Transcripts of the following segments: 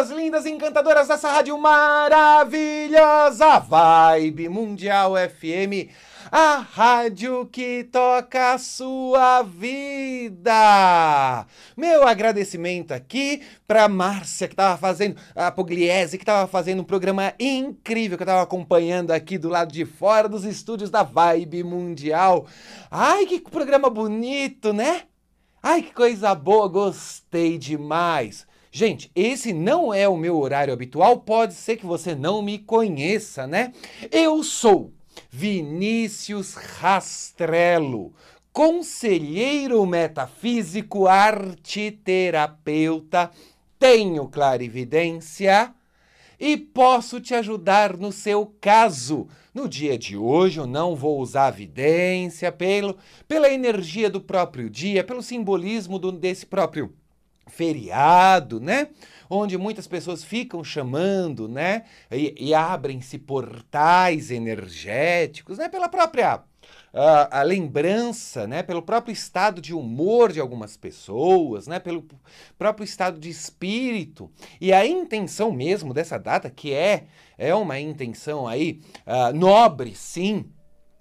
pessoas lindas e encantadoras dessa rádio maravilhosa Vibe Mundial FM, a rádio que toca a sua vida. Meu agradecimento aqui para Márcia que estava fazendo a Pugliese que estava fazendo um programa incrível que eu estava acompanhando aqui do lado de fora dos estúdios da Vibe Mundial. Ai, que programa bonito, né? Ai, que coisa boa, gostei demais. Gente, esse não é o meu horário habitual, pode ser que você não me conheça, né? Eu sou Vinícius Rastrello, conselheiro metafísico, arteterapeuta, tenho clarividência e posso te ajudar no seu caso. No dia de hoje, eu não vou usar a vidência pelo, pela energia do próprio dia, pelo simbolismo do, desse próprio feriado, né? Onde muitas pessoas ficam chamando, né? E, e abrem-se portais energéticos, né? Pela própria a, ah, a lembrança, né, pelo próprio estado de humor de algumas pessoas, né, pelo próprio estado de espírito e a intenção mesmo dessa data que é é uma intenção aí a, ah, nobre, sim.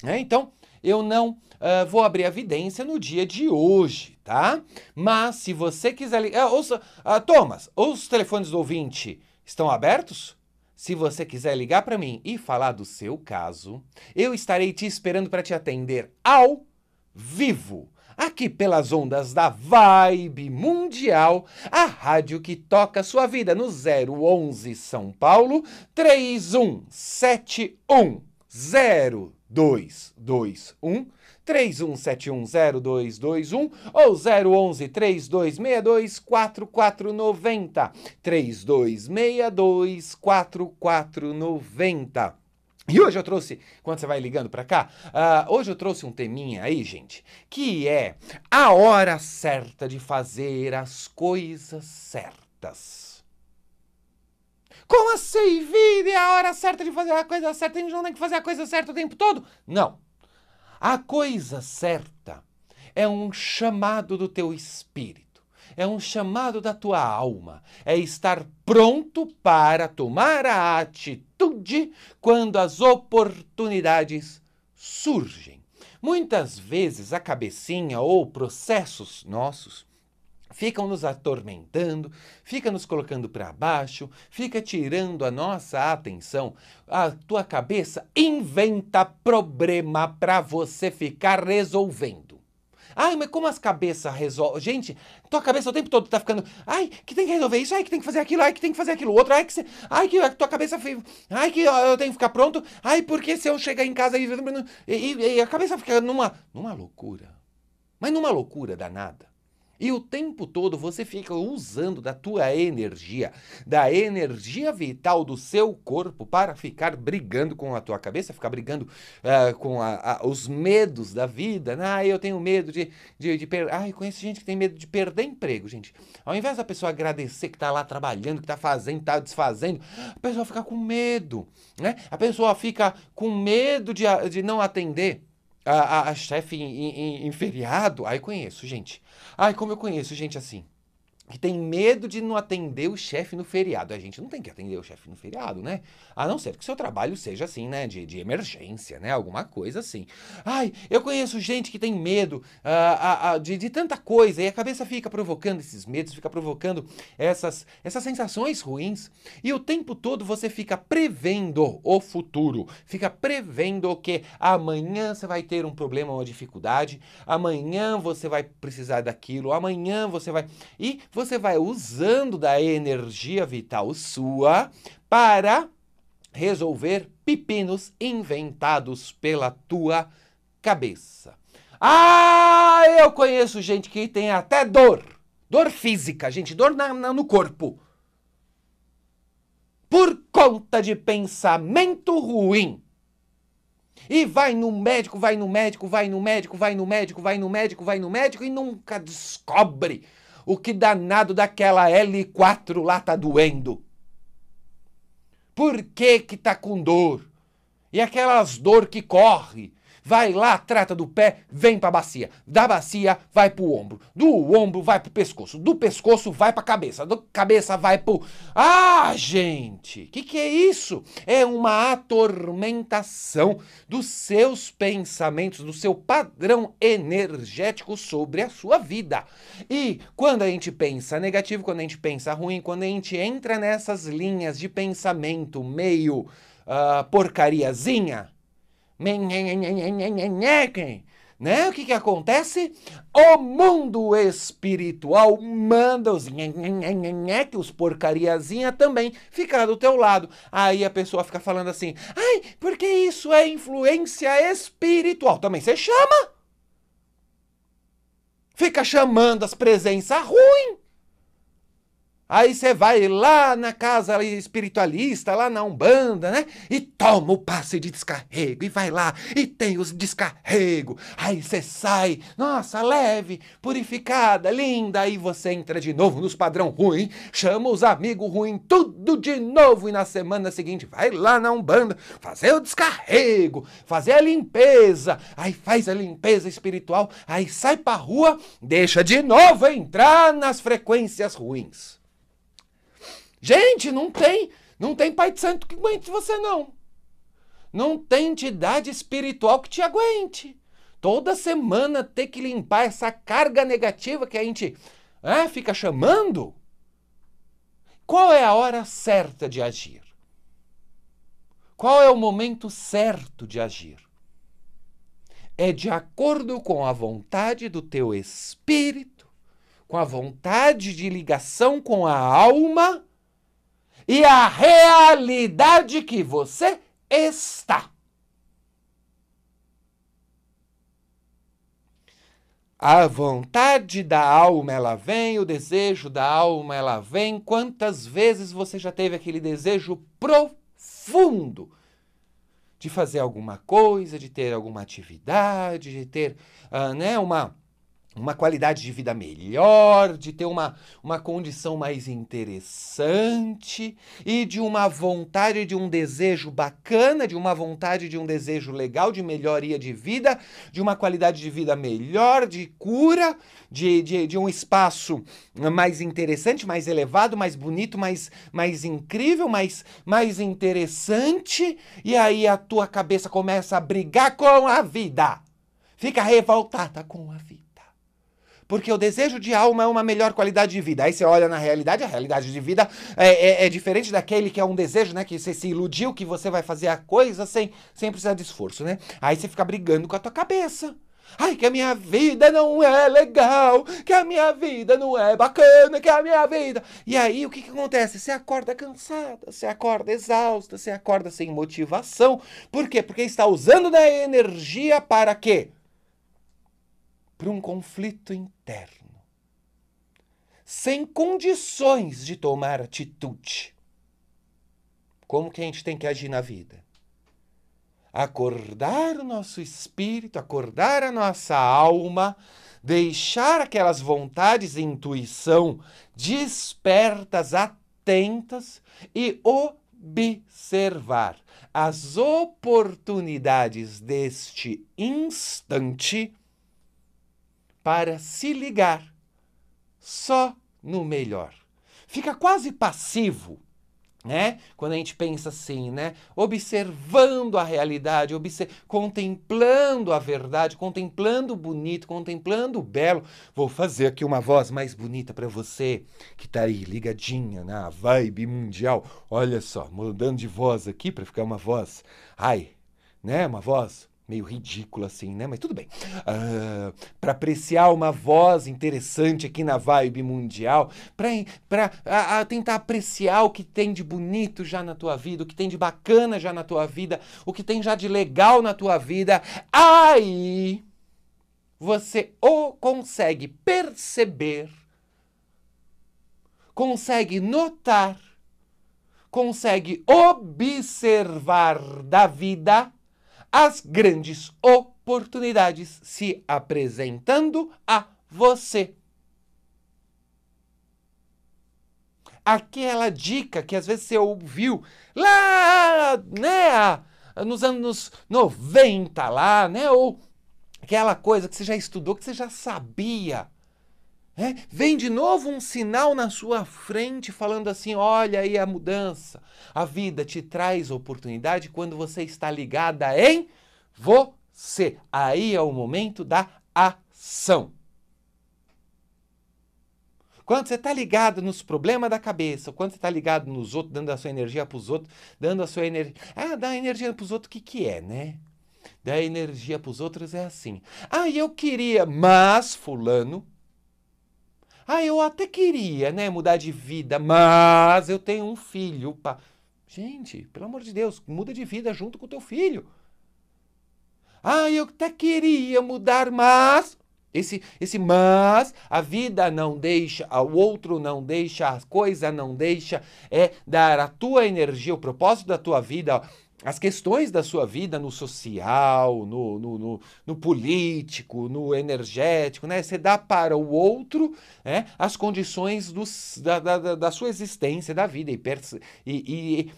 Né? Então eu não ah, vou abrir a evidência no dia de hoje, tá? Mas se você quiser ligar, ah, é, ouça, ah, Thomas, os telefones do ouvinte estão abertos? Se você quiser ligar para mim e falar do seu caso, eu estarei te esperando para te atender ao vivo, aqui pelas ondas da Vibe Mundial, a rádio que toca sua vida no 011 São Paulo 3171 0221 31710221 ou 011 3262 4490 3262 4490. E hoje eu trouxe, quando você vai ligando para cá, uh, hoje eu trouxe um teminha aí, gente, que é a hora certa de fazer as coisas certas. Como assim, vida? É a hora certa de fazer a coisa certa, a gente não tem que fazer a coisa certa o tempo todo? Não. A coisa certa é um chamado do teu espírito, é um chamado da tua alma, é estar pronto para tomar a atitude quando as oportunidades surgem. Muitas vezes a cabecinha ou processos nossos ficam nos atormentando, fica nos colocando para baixo, fica tirando a nossa atenção. A tua cabeça inventa problema para você ficar resolvendo. Ai, mas como as cabeças resolvem. Gente, tua cabeça o tempo todo tá ficando. Ai, que tem que resolver isso, ai, que tem que fazer aquilo, ai, que tem que fazer aquilo outro, ai, que, cê, ai, que a tua cabeça. Ai, que eu tenho que ficar pronto, ai, porque se eu chegar em casa e. E, e a cabeça fica numa. numa loucura. Mas numa loucura danada. E o tempo todo você fica usando da tua energia, da energia vital do seu corpo para ficar brigando com a tua cabeça, ficar brigando uh, com a, a, os medos da vida. Ah, eu tenho medo de, de, de perder. Ah, eu conheço gente que tem medo de perder emprego, gente. Ao invés da pessoa agradecer que está lá trabalhando, que está fazendo, está desfazendo, a pessoa fica com medo, né? A pessoa fica com medo de, de não atender a, a, chefe em, em, em feriado. Aí conheço, gente. Ai, como eu conheço gente assim que tem medo de não atender o chefe no feriado. A gente não tem que atender o chefe no feriado, né? A não ser que seu trabalho seja assim, né? De, de emergência, né? Alguma coisa assim. Ai, eu conheço gente que tem medo ah, ah, ah de, de tanta coisa e a cabeça fica provocando esses medos, fica provocando essas, essas sensações ruins. E o tempo todo você fica prevendo o futuro, fica prevendo que amanhã você vai ter um problema, uma dificuldade, amanhã você vai precisar daquilo, amanhã você vai. E você vai usando da energia vital sua para resolver pepinos inventados pela tua cabeça. Ah, eu conheço gente que tem até dor. Dor física, gente, dor na, na, no corpo. Por conta de pensamento ruim. E vai no médico, vai no médico, vai no médico, vai no médico, vai no médico, vai no médico e nunca descobre o que danado daquela L4 lá tá doendo? Por que que tá com dor? E aquelas dor que corre? vai lá, trata do pé, vem pra bacia. Da bacia, vai pro ombro. Do ombro, vai pro pescoço. Do pescoço, vai pra cabeça. Da cabeça, vai pro. Ah, gente! Que que é isso? É uma atormentação dos seus pensamentos, do seu padrão energético sobre a sua vida. E quando a gente pensa negativo, quando a gente pensa ruim, quando a gente entra nessas linhas de pensamento meio uh, porcariazinha, né? O que, que acontece? O mundo espiritual manda os que os porcariazinha também ficar do teu lado. Aí a pessoa fica falando assim: "Ai, porque isso é influência espiritual". Também você chama? Fica chamando as presenças ruins. Aí você vai lá na casa espiritualista, lá na Umbanda, né? E toma o passe de descarrego. E vai lá e tem os descarrego. Aí você sai, nossa, leve, purificada, linda. Aí você entra de novo nos padrão ruim, chama os amigos ruim, tudo de novo. E na semana seguinte vai lá na Umbanda fazer o descarrego, fazer a limpeza. Aí faz a limpeza espiritual, aí sai pra rua, deixa de novo entrar nas frequências ruins. Gente, não tem, não tem pai de santo que aguente você não. Não tem entidade espiritual que te aguente. Toda semana ter que limpar essa carga negativa que a gente é, fica chamando. Qual é a hora certa de agir? Qual é o momento certo de agir? É de acordo com a vontade do teu espírito, com a vontade de ligação com a alma e a realidade que você está. A vontade da alma, ela vem, o desejo da alma, ela vem. Quantas vezes você já teve aquele desejo profundo de fazer alguma coisa, de ter alguma atividade, de ter uh, né, uma uma qualidade de vida melhor, de ter uma, uma condição mais interessante e de uma vontade, de um desejo bacana, de uma vontade, de um desejo legal, de melhoria de vida, de uma qualidade de vida melhor, de cura, de, de, de um espaço mais interessante, mais elevado, mais bonito, mais, mais incrível, mais, mais interessante. E aí a tua cabeça começa a brigar com a vida, fica revoltada com a vida. Porque o desejo de alma é uma melhor qualidade de vida. Aí você olha na realidade, a realidade de vida é, é, é diferente daquele que é um desejo, né? Que você se iludiu que você vai fazer a coisa sem, sem precisar de esforço, né? Aí você fica brigando com a tua cabeça. Ai, que a minha vida não é legal, que a minha vida não é bacana, que a minha vida. E aí o que, que acontece? Você acorda cansada, você acorda exausta, você acorda sem motivação. Por quê? Porque está usando da né, energia para quê? para um conflito interno, sem condições de tomar atitude. Como que a gente tem que agir na vida? Acordar o nosso espírito, acordar a nossa alma, deixar aquelas vontades e intuição despertas, atentas e observar as oportunidades deste instante para se ligar só no melhor. Fica quase passivo, né? Quando a gente pensa assim, né? Observando a realidade, observ... contemplando a verdade, contemplando o bonito, contemplando o belo. Vou fazer aqui uma voz mais bonita para você que está aí ligadinha na vibe mundial. Olha só, mudando de voz aqui para ficar uma voz, ai, né? Uma voz meio ridículo assim, né? Mas tudo bem. Uh, ah, para apreciar uma voz interessante aqui na vibe mundial, para tentar apreciar o que tem de bonito já na tua vida, o que tem de bacana já na tua vida, o que tem já de legal na tua vida. Aí você ou consegue perceber, consegue notar, consegue observar da vida as grandes oportunidades se apresentando a você. Aquela dica que às vezes você ouviu lá, né, nos anos 90 lá, né, ou aquela coisa que você já estudou, que você já sabia é, vem de novo um sinal na sua frente falando assim: olha aí a mudança. A vida te traz oportunidade quando você está ligada em você. Aí é o momento da ação. Quando você está ligado nos problemas da cabeça, quando você está ligado nos outros, dando a sua energia para os outros, dando a sua energia. Ah, dá energia para os outros, o que, que é, né? Dar energia para os outros é assim. Ah, eu queria, mas Fulano ah, eu até queria, né, mudar de vida, mas eu tenho um filho. Pá. Gente, pelo amor de Deus, muda de vida junto com o teu filho. Ah, eu até queria mudar, mas esse, esse mas, a vida não deixa, o outro não deixa, a coisa não deixa, é dar a tua energia, o propósito da tua vida, as questões da sua vida no social, no, no, no, no, político, no energético, né? Você dá para o outro né? as condições dos, da, da, da sua existência, da vida, e, e, e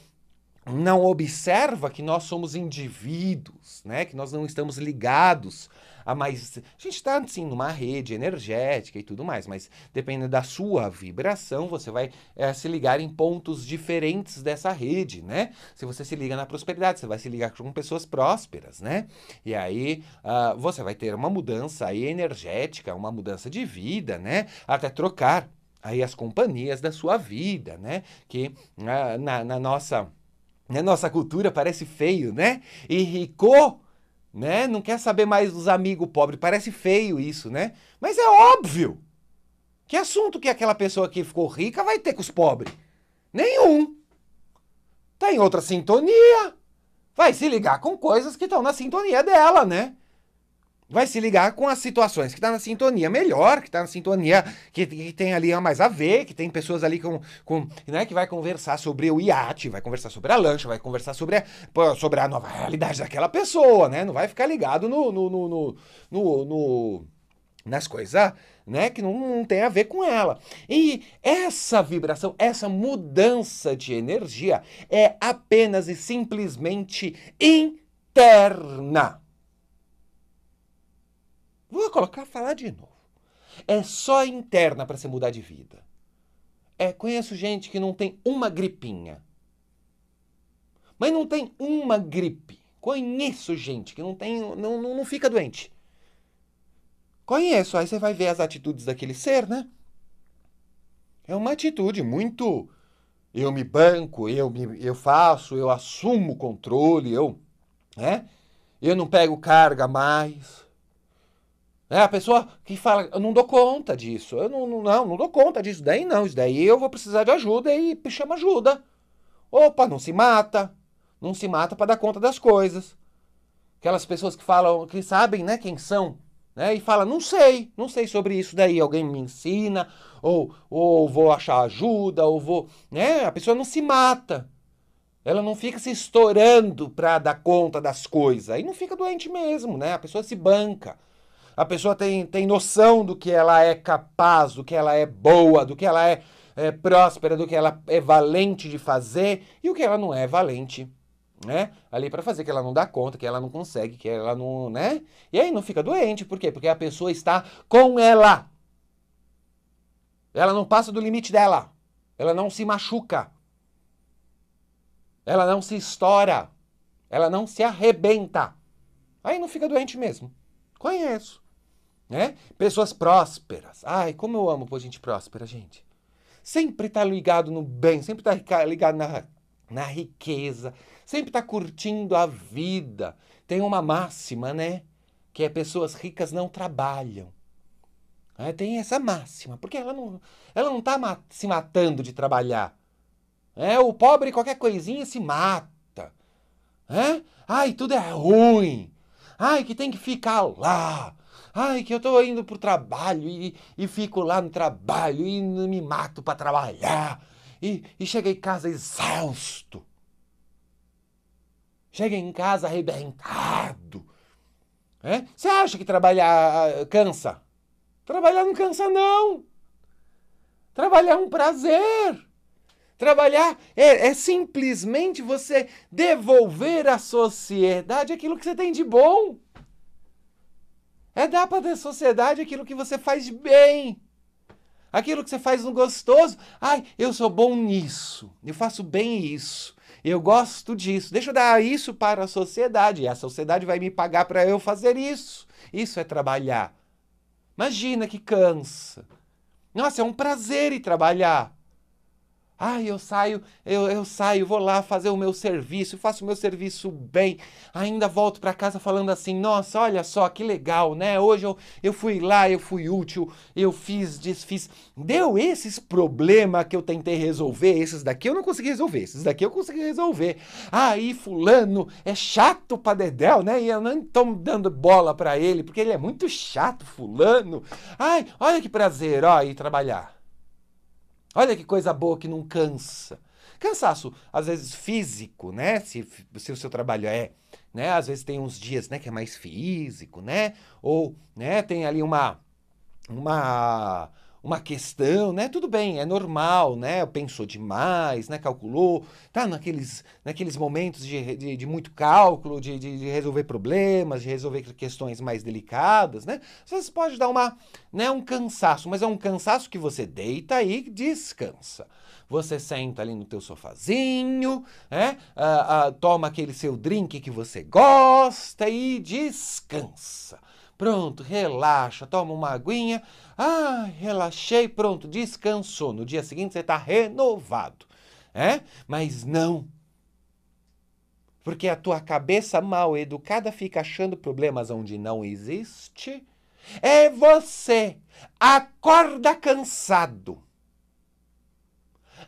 não observa que nós somos indivíduos, né? Que nós não estamos ligados a mais. A gente está, assim, numa rede energética e tudo mais, mas dependendo da sua vibração, você vai é, se ligar em pontos diferentes dessa rede, né? Se você se liga na prosperidade, você vai se ligar com pessoas prósperas, né? E aí uh, você vai ter uma mudança aí energética, uma mudança de vida, né? Até trocar aí as companhias da sua vida, né? Que na, ah, na, na nossa na nossa cultura parece feio, né? E rico né? Não quer saber mais dos amigos pobres. Parece feio isso, né? Mas é óbvio. Que assunto que aquela pessoa que ficou rica vai ter com os pobres? Nenhum. Tá em outra sintonia. Vai se ligar com coisas que estão na sintonia dela, né? vai se ligar com as situações que está na sintonia melhor, que está na sintonia que, que, tem ali mais a ver, que tem pessoas ali com, com né, que vai conversar sobre o iate, vai conversar sobre a lancha, vai conversar sobre a, sobre a nova realidade daquela pessoa, né? Não vai ficar ligado no, no, no, no, no nas coisas né, que não, não tem a ver com ela. E essa vibração, essa mudança de energia é apenas e simplesmente interna. Vou colocar falar de novo. É só interna para se mudar de vida. É, conheço gente que não tem uma gripinha. Mas não tem uma gripe. Conheço gente que não tem, não, não, não fica doente. Conheço, aí você vai ver as atitudes daquele ser, né? É uma atitude muito eu me banco, eu me, eu faço, eu assumo o controle, eu, né? Eu não pego carga mais. É, a pessoa que fala, eu não dou conta disso, eu não, não, não, dou conta disso, daí não, isso daí eu vou precisar de ajuda e chama ajuda. Opa, não se mata, não se mata para dar conta das coisas. Aquelas pessoas que falam, que sabem, né, quem são, né, e fala, não sei, não sei sobre isso daí, alguém me ensina, ou, ou vou achar ajuda, ou vou, né, a pessoa não se mata. Ela não fica se estourando para dar conta das coisas, aí não fica doente mesmo, né, a pessoa se banca a pessoa tem, tem noção do que ela é capaz, do que ela é boa, do que ela é, é próspera, do que ela é valente de fazer e o que ela não é valente. Né? Ali para fazer que ela não dá conta, que ela não consegue, que ela não, né? E aí não fica doente, por quê? Porque a pessoa está com ela. Ela não passa do limite dela. Ela não se machuca. Ela não se estoura. Ela não se arrebenta. Aí não fica doente mesmo. Conheço. Né? Pessoas prósperas. Ai, como eu amo por gente próspera, gente. Sempre tá ligado no bem, sempre tá ligado na, na riqueza, sempre tá curtindo a vida. Tem uma máxima, né? Que é pessoas ricas não trabalham. É, tem essa máxima, porque ela não, ela não tá se matando de trabalhar. É, o pobre, qualquer coisinha, se mata. É? Ai, tudo é ruim. Ai, que tem que ficar lá. Ai, que eu estou indo para o trabalho e, e fico lá no trabalho e me mato para trabalhar. E, e chego em casa exausto. Cheguei em casa arrebentado. É? Você acha que trabalhar ah, cansa? Trabalhar não cansa, não. Trabalhar é um prazer. Trabalhar é, é, simplesmente você devolver à sociedade aquilo que você tem de bom. É dar para a sociedade aquilo que você faz bem. Aquilo que você faz no gostoso. Ai, eu sou bom nisso. Eu faço bem isso. Eu gosto disso. Deixa eu dar isso para a sociedade. E a sociedade vai me pagar para eu fazer isso. Isso é trabalhar. Imagina que cansa. Nossa, é um prazer ir trabalhar ai eu saio, eu, eu saio, vou lá fazer o meu serviço, faço o meu serviço bem, ainda volto para casa falando assim: nossa, olha só que legal, né? Hoje eu, eu fui lá, eu fui útil, eu fiz, desfiz. Deu esses problemas que eu tentei resolver, esses daqui eu não consegui resolver, esses daqui eu consegui resolver. Aí, Fulano é chato pra Dedéu, né? E eu não tô dando bola para ele, porque ele é muito chato, Fulano. Ai, olha que prazer, ó, ir trabalhar. Olha que coisa boa que não cansa. Cansaço, às vezes físico, né? Se, se o seu trabalho é, né? Às vezes tem uns dias, né, que é mais físico, né? Ou, né, tem ali uma uma uma questão, né? Tudo bem, é normal, né? Pensou demais, né? Calculou, tá naqueles, naqueles momentos de, de, de muito cálculo, de, de, de, resolver problemas, de resolver questões mais delicadas, né? Você pode dar uma, né, um cansaço, mas é um cansaço que você deita e descansa. Você senta ali no teu sofazinho, né? Ah, ah, toma aquele seu drink que você gosta e descansa. Pronto, relaxa, toma uma aguinha. Ah, relaxei, pronto, descansou. No dia seguinte você está renovado, é? Mas não. Porque a tua cabeça mal educada fica achando problemas onde não existe. É você. Acorda cansado.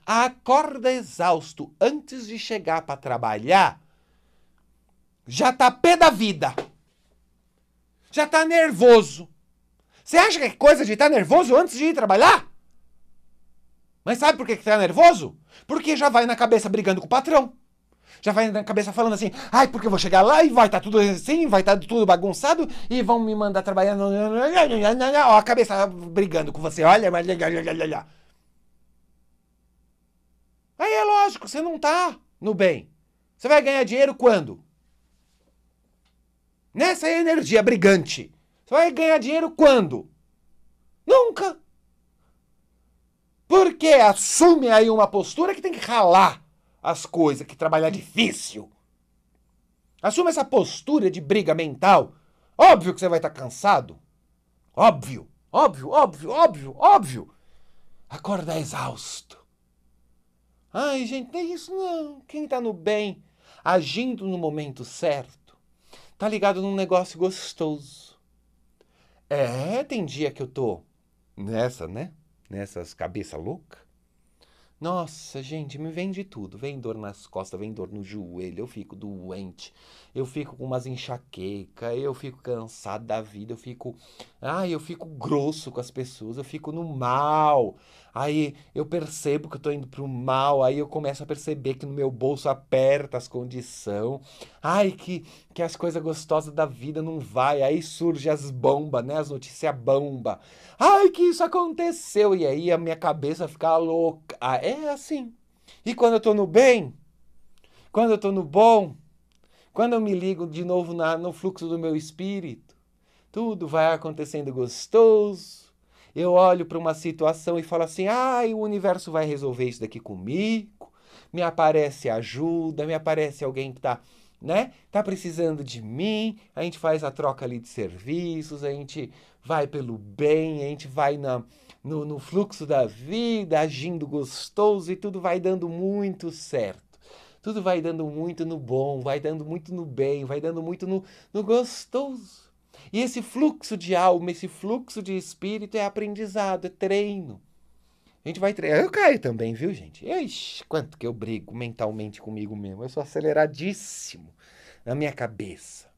Acorda exausto antes de chegar para trabalhar. Já tá pé da vida já tá nervoso. Você acha que é coisa de estar tá nervoso antes de ir trabalhar? Mas sabe por que, está tá nervoso? Porque já vai na cabeça brigando com o patrão. Já vai na cabeça falando assim, ai, porque eu vou chegar lá e vai estar tá tudo assim, vai estar tá tudo bagunçado e vão me mandar trabalhar. Ó, a cabeça brigando com você, olha, mas. Aí é lógico, você não tá no bem. Você vai ganhar dinheiro quando? Nessa é energia brigante. Você vai ganhar dinheiro quando? Nunca. Porque assume aí uma postura que tem que ralar as coisas, que trabalhar difícil. Assume essa postura de briga mental. Óbvio que você vai estar tá cansado. Óbvio, óbvio, óbvio, óbvio, óbvio. Acorda exausto. Ai, gente, nem isso não. Quem está no bem, agindo no momento certo, tá ligado num negócio gostoso. É, tem dia que eu tô nessa, né? Nessas cabeça louca. Nossa, gente, me vem de tudo. Vem dor nas costas, vem dor no joelho, eu fico doente, eu fico com umas enxaqueca, eu fico cansado da vida, eu fico. Ai, eu fico grosso com as pessoas, eu fico no mal. Aí eu percebo que eu tô indo pro mal, aí eu começo a perceber que no meu bolso aperta as condições. Ai, que, que as coisas gostosas da vida não vai. Aí surge as bombas, né? As notícias bomba. Ai, que isso aconteceu. E aí a minha cabeça fica louca. Ah, é assim. E quando eu tô no bem, quando eu tô no bom, quando eu me ligo de novo na, no fluxo do meu espírito, tudo vai acontecendo gostoso eu olho para uma situação e falo assim: ah, o universo vai resolver isso daqui comigo. Me aparece ajuda, me aparece alguém que está né? Tá precisando de mim, a gente faz a troca ali de serviços, a gente vai pelo bem, a gente vai na, no, no fluxo da vida, agindo gostoso e tudo vai dando muito certo. Tudo vai dando muito no bom, vai dando muito no bem, vai dando muito no, no gostoso. E esse fluxo de alma, esse fluxo de espírito é aprendizado, é treino. A gente vai treinar. Eu caio também, viu, gente? Ixi, quanto que eu brigo mentalmente comigo mesmo. Eu sou aceleradíssimo na minha cabeça.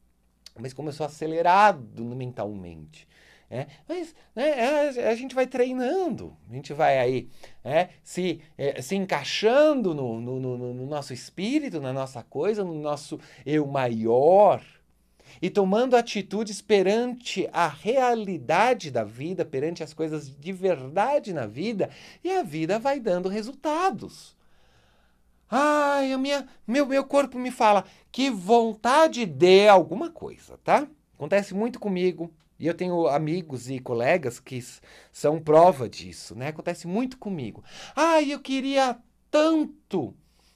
Mas como eu sou acelerado mentalmente. É, mas né, a, a, gente vai treinando, a gente vai aí é, se, é, se encaixando no, no, no, no nosso espírito, na nossa coisa, no nosso eu maior e tomando atitudes perante a realidade da vida, perante as coisas de verdade na vida, e a vida vai dando resultados. Ai, a minha, meu, meu corpo me fala que vontade de alguma coisa, tá? Acontece muito comigo, e eu tenho amigos e colegas que são prova disso, né? Acontece muito comigo. Ah, eu queria tanto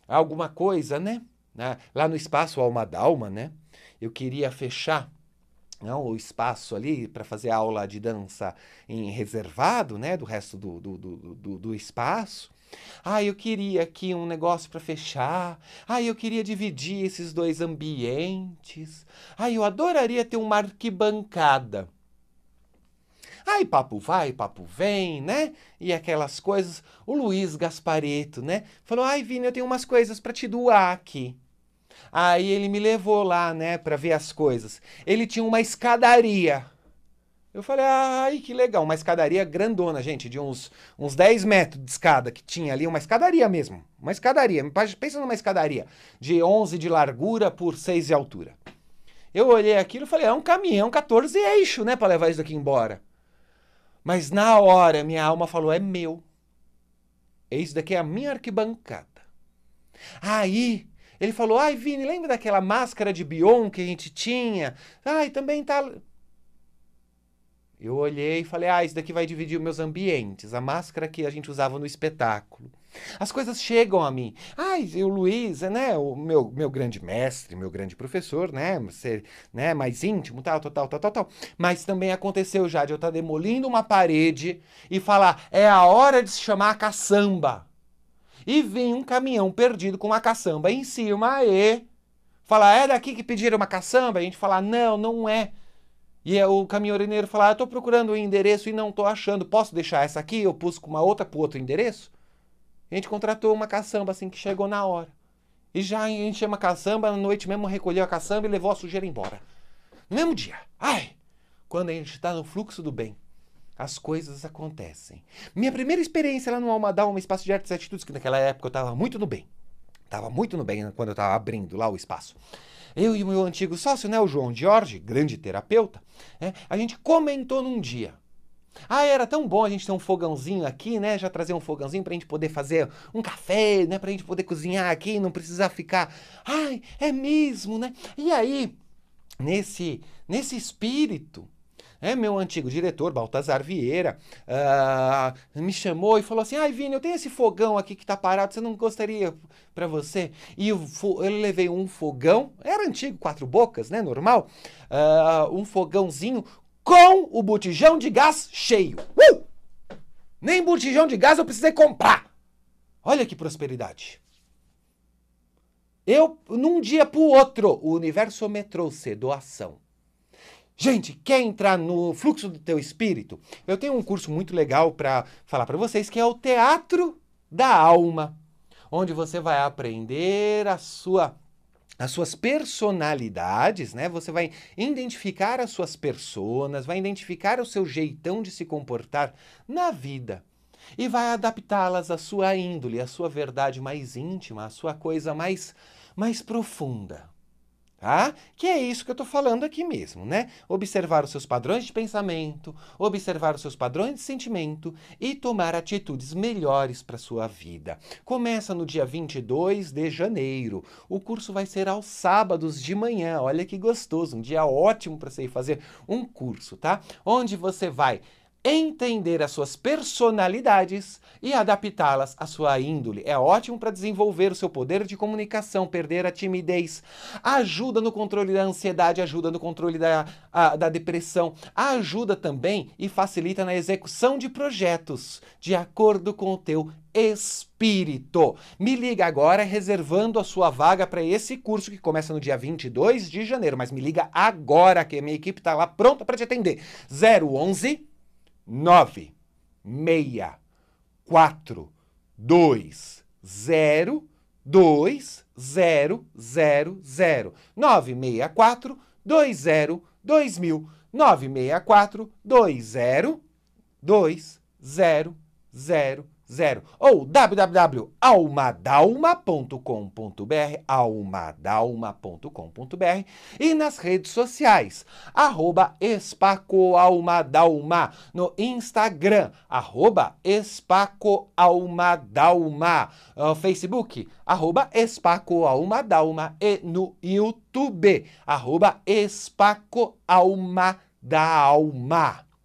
alguma coisa, né? Ah, lá no espaço Alma Dalma, né? eu queria fechar não, né, o espaço ali para fazer aula de dança em reservado, né, do resto do, do, do, do, do espaço. Ah, eu queria aqui um negócio para fechar. Ah, eu queria dividir esses dois ambientes. Ah, eu adoraria ter uma arquibancada. Aí papo vai, papo vem, né? E aquelas coisas. O Luiz Gaspareto, né? Falou: "Ai, Vini, eu tenho umas coisas para te doar aqui". Aí ele me levou lá, né, para ver as coisas. Ele tinha uma escadaria. Eu falei, ai, que legal, uma escadaria grandona, gente, de uns, uns 10 metros de escada que tinha ali, uma escadaria mesmo, uma escadaria, pensa numa escadaria de 11 de largura por 6 de altura. Eu olhei aquilo e falei, é um caminhão 14 eixo, né, para levar isso daqui embora. Mas na hora, minha alma falou, é meu. Isso daqui é a minha arquibancada. Aí, ele falou: ai, Vini, lembra daquela máscara de Bion que a gente tinha? Ai, também tá. Eu olhei e falei: ah, isso daqui vai dividir meus ambientes, a máscara que a gente usava no espetáculo. As coisas chegam a mim. Ai, o Luiz, né, o meu, meu grande mestre, meu grande professor, né, ser, né, mais íntimo, tal, tal, tal, tal, tal, tal. Mas também aconteceu já de eu estar tá demolindo uma parede e falar: é a hora de se chamar a caçamba e vem um caminhão perdido com uma caçamba em cima e fala é daqui que pediram uma caçamba? E a gente fala não, não é. E é o caminhoneiro "Eu estou procurando o um endereço e não estou achando, posso deixar essa aqui? Eu pus com uma outra para outro endereço? a gente contratou uma caçamba assim que chegou na hora. E já a gente chama a caçamba, na noite mesmo recolheu a caçamba e levou a sujeira embora. No mesmo dia. Ai! Quando a gente está no fluxo do bem as coisas acontecem. Minha primeira experiência lá no Almadá, um espaço de artes e atitudes, que naquela época eu estava muito no bem. Estava muito no bem né, quando eu estava abrindo lá o espaço. Eu e o meu antigo sócio, né, o João Jorge, grande terapeuta, é, a gente comentou num dia. Ah, era tão bom a gente ter um fogãozinho aqui, né? Já trazer um fogãozinho pra gente poder fazer um café, né? Pra gente poder cozinhar aqui, não precisar ficar. Ai, é mesmo, né? E aí, nesse, nesse espírito, é meu antigo diretor, Baltazar Vieira, uh, me chamou e falou assim: ai, Vini, eu tenho esse fogão aqui que tá parado, você não gostaria para você? E eu, eu, levei um fogão, era antigo, quatro bocas, né? Normal, uh, um fogãozinho com o botijão de gás cheio. Uh! Nem botijão de gás eu precisei comprar. Olha que prosperidade. Eu, num dia pro outro, o universo me trouxe doação. Gente, quer entrar no fluxo do teu espírito? Eu tenho um curso muito legal para falar para vocês que é o Teatro da Alma, onde você vai aprender a sua as suas personalidades, né? Você vai identificar as suas personas, vai identificar o seu jeitão de se comportar na vida e vai adaptá-las à sua índole, à sua verdade mais íntima, à sua coisa mais mais profunda. Tá? Que é isso que eu estou falando aqui mesmo, né? Observar os seus padrões de pensamento, observar os seus padrões de sentimento e tomar atitudes melhores para sua vida. Começa no dia 22 de janeiro. O curso vai ser aos sábados de manhã. Olha que gostoso, um dia ótimo para você ir fazer um curso, tá? Onde você vai entender as suas personalidades e adaptá-las à sua índole. É ótimo para desenvolver o seu poder de comunicação, perder a timidez, ajuda no controle da ansiedade, ajuda no controle da, a, da depressão, ajuda também e facilita na execução de projetos de acordo com o teu espírito. Me liga agora reservando a sua vaga para esse curso que começa no dia 22 de janeiro, mas me liga agora que a minha equipe está lá pronta para te atender. 011 nove, meia, quatro, dois, zero, dois, zero, zero, zero. Nove, meia, quatro, dois, zero, dois mil. Nove, meia, quatro, dois, zero, dois, zero, zero, zero ou www.almadalma.com.br almadalma.com.br e nas redes sociais arroba espacoalmadalma no Instagram arroba espacoalmadalma no ah, Facebook arroba espacoalmadalma e no YouTube arroba espacoalmadalma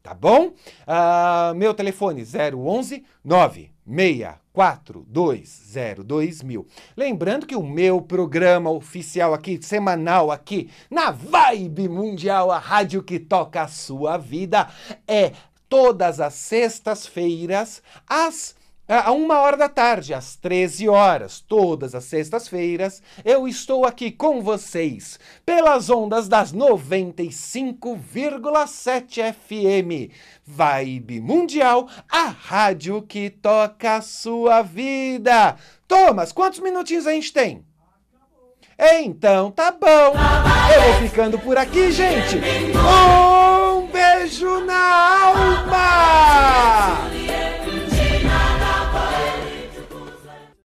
tá bom? Ah, meu telefone 011 96420 mil. Lembrando que o meu programa oficial aqui, semanal aqui, na Vibe Mundial, a rádio que toca a sua vida, é todas as sextas-feiras, às é, a uma hora da tarde, às 13 horas, todas as sextas-feiras, eu estou aqui com vocês pelas ondas das 95,7 FM. Vibe Mundial, a rádio que toca a sua vida. Thomas, quantos minutinhos a gente tem? Então tá bom. Eu vou ficando por aqui, gente. Um beijo na alma!